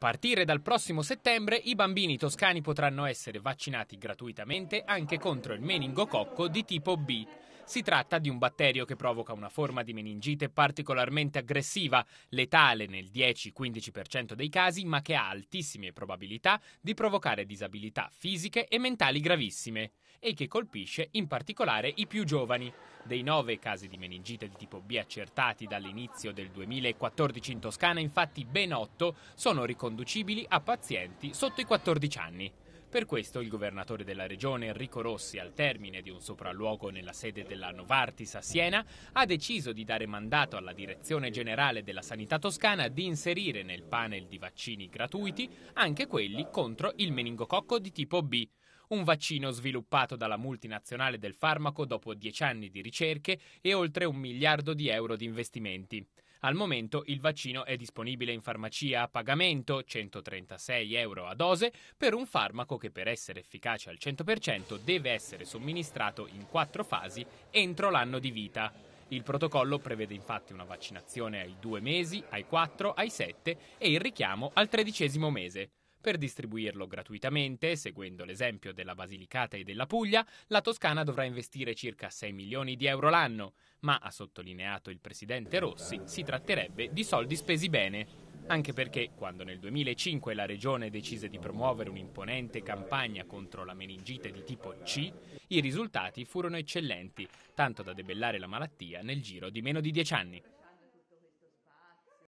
partire dal prossimo settembre i bambini toscani potranno essere vaccinati gratuitamente anche contro il meningococco di tipo B. Si tratta di un batterio che provoca una forma di meningite particolarmente aggressiva, letale nel 10-15% dei casi, ma che ha altissime probabilità di provocare disabilità fisiche e mentali gravissime e che colpisce in particolare i più giovani. Dei nove casi di meningite di tipo B accertati dall'inizio del 2014 in Toscana, infatti ben otto sono riconducibili a pazienti sotto i 14 anni. Per questo il governatore della regione Enrico Rossi, al termine di un sopralluogo nella sede della Novartis a Siena, ha deciso di dare mandato alla Direzione Generale della Sanità Toscana di inserire nel panel di vaccini gratuiti anche quelli contro il meningococco di tipo B un vaccino sviluppato dalla multinazionale del farmaco dopo dieci anni di ricerche e oltre un miliardo di euro di investimenti. Al momento il vaccino è disponibile in farmacia a pagamento, 136 euro a dose, per un farmaco che per essere efficace al 100% deve essere somministrato in quattro fasi entro l'anno di vita. Il protocollo prevede infatti una vaccinazione ai due mesi, ai quattro, ai sette e il richiamo al tredicesimo mese. Per distribuirlo gratuitamente, seguendo l'esempio della Basilicata e della Puglia, la Toscana dovrà investire circa 6 milioni di euro l'anno, ma, ha sottolineato il presidente Rossi, si tratterebbe di soldi spesi bene anche perché quando nel 2005 la regione decise di promuovere un'imponente campagna contro la meningite di tipo C, i risultati furono eccellenti, tanto da debellare la malattia nel giro di meno di dieci anni.